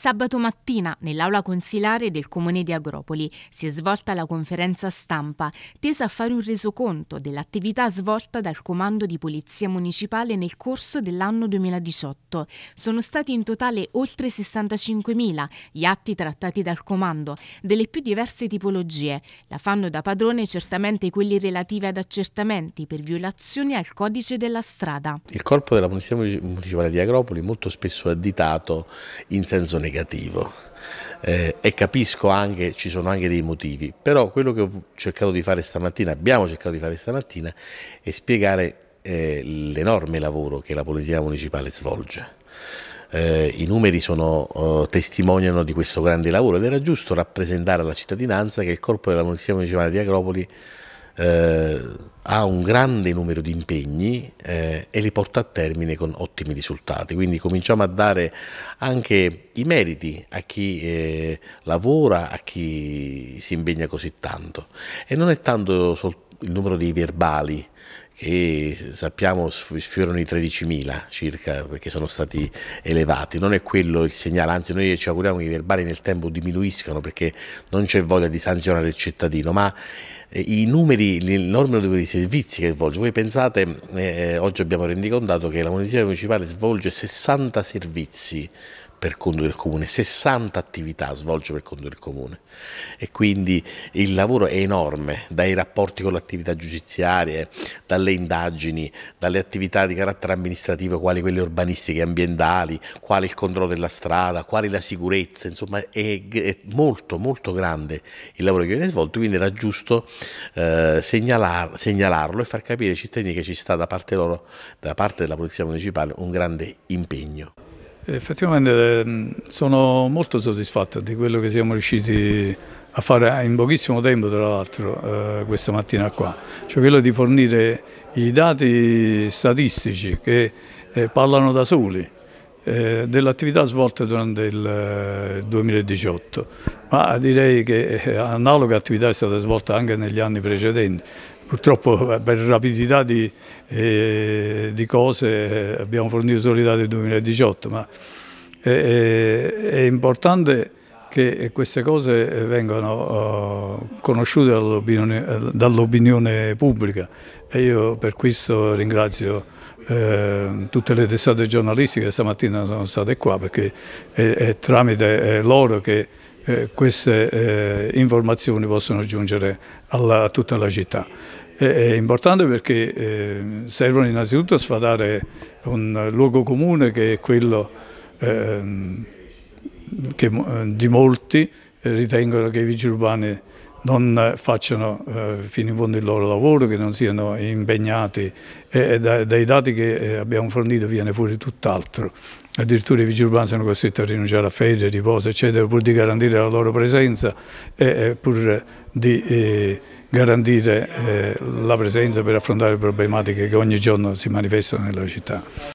Sabato mattina, nell'aula consilare del comune di Agropoli, si è svolta la conferenza stampa tesa a fare un resoconto dell'attività svolta dal comando di polizia municipale nel corso dell'anno 2018. Sono stati in totale oltre 65.000 gli atti trattati dal comando, delle più diverse tipologie. La fanno da padrone certamente quelli relativi ad accertamenti per violazioni al codice della strada. Il corpo della polizia municipale di Agropoli molto spesso è additato in senso negativo negativo. Eh, e capisco anche, ci sono anche dei motivi, però quello che ho cercato di fare stamattina, abbiamo cercato di fare stamattina, è spiegare eh, l'enorme lavoro che la Polizia Municipale svolge. Eh, I numeri sono, oh, testimoniano di questo grande lavoro ed era giusto rappresentare alla cittadinanza che il corpo della Polizia Municipale di Agropoli eh, ha un grande numero di impegni eh, e li porta a termine con ottimi risultati. Quindi cominciamo a dare anche i meriti a chi eh, lavora, a chi si impegna così tanto. E non è tanto il numero dei verbali che sappiamo sfiorano i 13.000 circa perché sono stati elevati, non è quello il segnale, anzi noi ci auguriamo che i verbali nel tempo diminuiscano perché non c'è voglia di sanzionare il cittadino, ma eh, i numeri, l'enorme numero di servizi che svolge. Voi pensate, eh, oggi abbiamo rendicontato che la Polizia Municipale svolge 60 servizi per conto del comune, 60 attività svolge per conto del comune e quindi il lavoro è enorme, dai rapporti con le attività giudiziarie, dalle indagini, dalle attività di carattere amministrativo, quali quelle urbanistiche e ambientali, quali il controllo della strada, quali la sicurezza, insomma è, è molto molto grande il lavoro che viene svolto, quindi era giusto eh, segnalar, segnalarlo e far capire ai cittadini che ci sta da parte loro, da parte della Polizia Municipale, un grande impegno. Effettivamente ehm, sono molto soddisfatto di quello che siamo riusciti a fare in pochissimo tempo tra l'altro eh, questa mattina qua, cioè quello di fornire i dati statistici che eh, parlano da soli eh, dell'attività svolta durante il 2018, eh, ma direi che eh, analoga attività è stata svolta anche negli anni precedenti. Purtroppo per rapidità di, eh, di cose abbiamo fornito solo i dati del 2018, ma è, è importante che queste cose vengano oh, conosciute dall'opinione, dall pubblica e io per questo ringrazio eh, tutte le testate giornalistiche che stamattina sono state qua perché è, è tramite loro che eh, queste eh, informazioni possono giungere alla, a tutta la città. È importante perché eh, servono innanzitutto a sfadare un luogo comune che è quello ehm, che eh, di molti ritengono che i vigili urbani non eh, facciano eh, fino in fondo il loro lavoro, che non siano impegnati e dai dati che eh, abbiamo fornito viene fuori tutt'altro. Addirittura i vigili urbani sono costretti a rinunciare a fede, riposo, eccetera, pur di garantire la loro presenza e pur di garantire la presenza per affrontare le problematiche che ogni giorno si manifestano nella città.